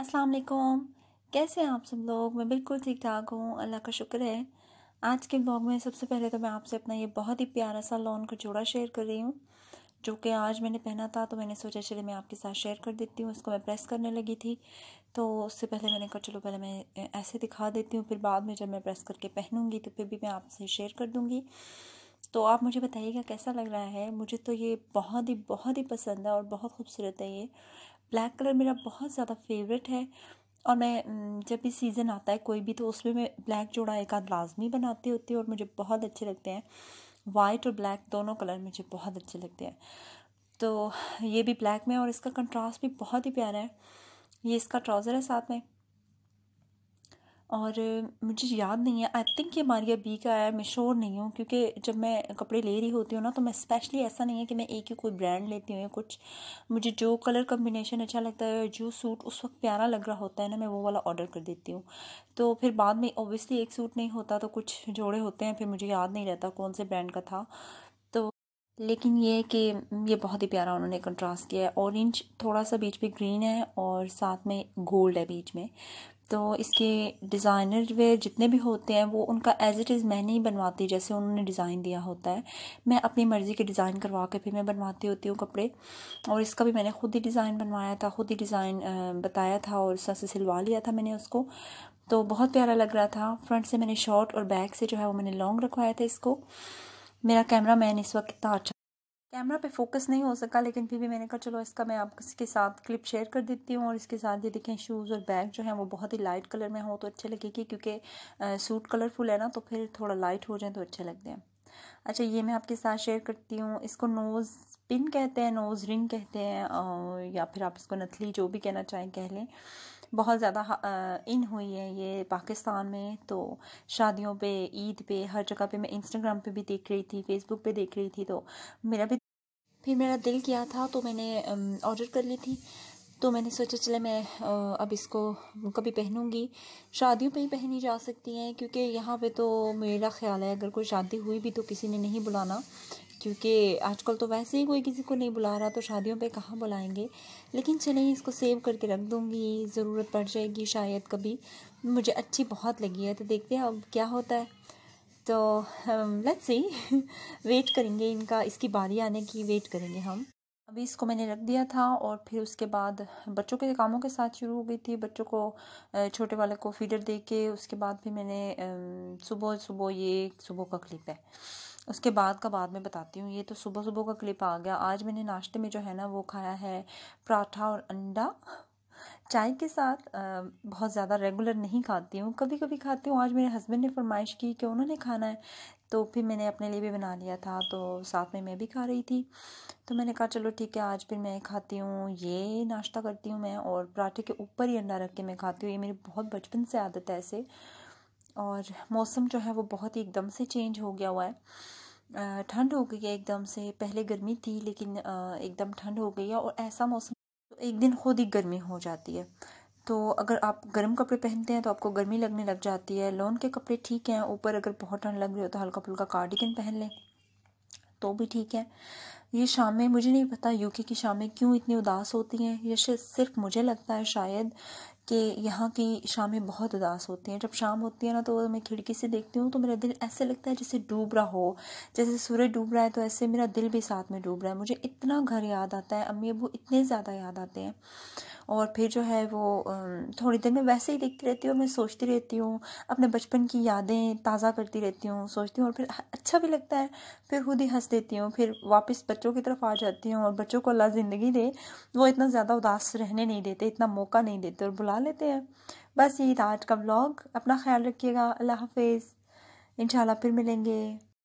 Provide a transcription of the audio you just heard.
अस्सलाम वालेकुम कैसे हैं आप सब लोग मैं बिल्कुल ठीक ठाक हूँ अल्लाह का शुक्र है आज के ब्लॉग में सबसे पहले तो मैं आपसे अपना ये बहुत ही प्यारा सा लॉन का जोड़ा शेयर कर रही हूँ जो कि आज मैंने पहना था तो मैंने सोचा चले मैं आपके साथ शेयर कर देती हूँ उसको मैं प्रेस करने लगी थी तो उससे पहले मैंने कहा चलो पहले मैं ऐसे दिखा देती हूँ फिर बाद में जब मैं प्रेस करके पहनूँगी तो फिर भी मैं आपसे शेयर कर दूँगी तो आप मुझे बताइएगा कैसा लग रहा है मुझे तो ये बहुत ही बहुत ही पसंद है और बहुत खूबसूरत है ये ब्लैक कलर मेरा बहुत ज़्यादा फेवरेट है और मैं जब भी सीज़न आता है कोई भी तो उसमें मैं ब्लैक जोड़ा एक आध लाजमी बनाती होती हूँ और मुझे बहुत अच्छे लगते हैं वाइट और ब्लैक दोनों कलर मुझे बहुत अच्छे लगते हैं तो ये भी ब्लैक में और इसका कंट्रास्ट भी बहुत ही प्यारा है ये इसका ट्राउज़र है साथ में और मुझे याद नहीं है आई थिंक ये मारिया बी का है मैं श्योर नहीं हूँ क्योंकि जब मैं कपड़े ले रही होती हूँ ना तो मैं स्पेशली ऐसा नहीं है कि मैं एक ही कोई ब्रांड लेती हूँ या कुछ मुझे जो कलर कम्बिनेशन अच्छा लगता है जो सूट उस वक्त प्यारा लग रहा होता है ना मैं वो वाला ऑर्डर कर देती हूँ तो फिर बाद में ओबियसली एक सूट नहीं होता तो कुछ जोड़े होते हैं फिर मुझे याद नहीं रहता कौन से ब्रांड का था तो लेकिन ये कि ये बहुत ही प्यारा उन्होंने कंट्रास्ट किया है ऑरेंज थोड़ा सा बीच पे ग्रीन है और साथ में गोल्ड है बीच में तो इसके डिज़ाइनर वेयर जितने भी होते हैं वो उनका एज़ इट इज़ मैं नहीं बनवाती जैसे उन्होंने डिज़ाइन दिया होता है मैं अपनी मर्ज़ी के डिज़ाइन करवा के फिर मैं बनवाती होती हूँ कपड़े और इसका भी मैंने ख़ुद ही डिज़ाइन बनवाया था ख़ुद ही डिज़ाइन बताया था और उससे सिलवा लिया था मैंने उसको तो बहुत प्यारा लग रहा था फ्रंट से मैंने शॉर्ट और बैक से जो है वो मैंने लॉन्ग रखवाया था इसको मेरा कैमरा मैन इस वक्त कितना अच्छा कैमरा पे फोकस नहीं हो सका लेकिन फिर भी मैंने कहा चलो इसका मैं आप इसके साथ क्लिप शेयर कर देती हूँ और इसके साथ ये देखें शूज़ और बैग जो है वो बहुत ही लाइट कलर में हो तो अच्छे लगेगी क्योंकि सूट कलरफुल है ना तो फिर थोड़ा लाइट हो जाए तो अच्छे लगते हैं अच्छा ये मैं आपके साथ शेयर करती हूँ इसको नोज़ पिन कहते हैं नोज़ रिंग कहते हैं या फिर आप इसको नथली जो भी कहना चाहें कह लें बहुत ज़्यादा इन हुई है ये पाकिस्तान में तो शादियों पे ईद पे हर जगह पे मैं इंस्टाग्राम पे भी देख रही थी फेसबुक पे देख रही थी तो मेरा भी फिर मेरा दिल किया था तो मैंने ऑर्डर कर ली थी तो मैंने सोचा चले मैं अब इसको कभी पहनूंगी शादियों पे ही पहनी जा सकती हैं क्योंकि यहाँ पे तो मेरा ख्याल है अगर कोई शादी हुई भी तो किसी ने नहीं बुलाना क्योंकि आजकल तो वैसे ही कोई किसी को नहीं बुला रहा तो शादियों पे कहाँ बुलाएंगे लेकिन चले इसको सेव करके रख दूँगी ज़रूरत पड़ जाएगी शायद कभी मुझे अच्छी बहुत लगी है तो देखते हैं अब क्या होता है तो लेट्स सी वेट करेंगे इनका इसकी बारी आने की वेट करेंगे हम अभी इसको मैंने रख दिया था और फिर उसके बाद बच्चों के कामों के साथ शुरू हो गई थी बच्चों को छोटे वाले को फीडर दे के उसके बाद भी मैंने um, सुबह सुबह ये सुबह का क्लिप है उसके बाद का बाद में बताती हूँ ये तो सुबह सुबह का क्लिप आ गया आज मैंने नाश्ते में जो है ना वो खाया है पराठा और अंडा चाय के साथ बहुत ज़्यादा रेगुलर नहीं खाती हूँ कभी कभी खाती हूँ आज मेरे हस्बैंड ने फरमाइश की कि उन्होंने खाना है तो फिर मैंने अपने लिए भी बना लिया था तो साथ में मैं भी खा रही थी तो मैंने कहा चलो ठीक है आज फिर मैं खाती हूँ ये नाश्ता करती हूँ मैं और पराठे के ऊपर ही अंडा रख के मैं खाती हूँ ये मेरी बहुत बचपन से आदत है ऐसे और मौसम जो है वो बहुत ही एकदम से चेंज हो गया हुआ है ठंड हो गई है एकदम से पहले गर्मी थी लेकिन एकदम ठंड हो गई है और ऐसा मौसम तो एक दिन खुद ही गर्मी हो जाती है तो अगर आप गर्म कपड़े पहनते हैं तो आपको गर्मी लगने लग जाती है लोन के कपड़े ठीक हैं ऊपर अगर बहुत ठंड लग रही हो तो हल्का फुल्का कार्डिगन पहन लें तो भी ठीक है ये शामें मुझे नहीं पता यूके की शामें क्यों इतनी उदास होती हैं ये सिर्फ मुझे लगता है शायद कि यहाँ की शामें बहुत उदास होती हैं जब शाम होती है ना तो मैं खिड़की से देखती हूँ तो मेरा दिल ऐसे लगता है जैसे डूब रहा हो जैसे सूर्य डूब रहा है तो ऐसे मेरा दिल भी साथ में डूब रहा है मुझे इतना घर याद आता है अम्मी अबू इतने ज़्यादा याद आते हैं और फिर जो है वो थोड़ी देर में वैसे ही देखती रहती हूँ मैं सोचती रहती हूँ अपने बचपन की यादें ताज़ा करती रहती हूँ सोचती हूँ और फिर अच्छा भी लगता है फिर खुद ही हंस देती हूँ फिर वापस बच्चों की तरफ आ जाती हूँ और बच्चों को अल्लाह ज़िंदगी दे वो इतना ज़्यादा उदास रहने नहीं देते इतना मौका नहीं देते और बुला लगा लेते हैं बस यही था आज का व्लॉग अपना ख्याल रखिएगा अल्लाह हाफिज़ इंशाल्लाह फिर मिलेंगे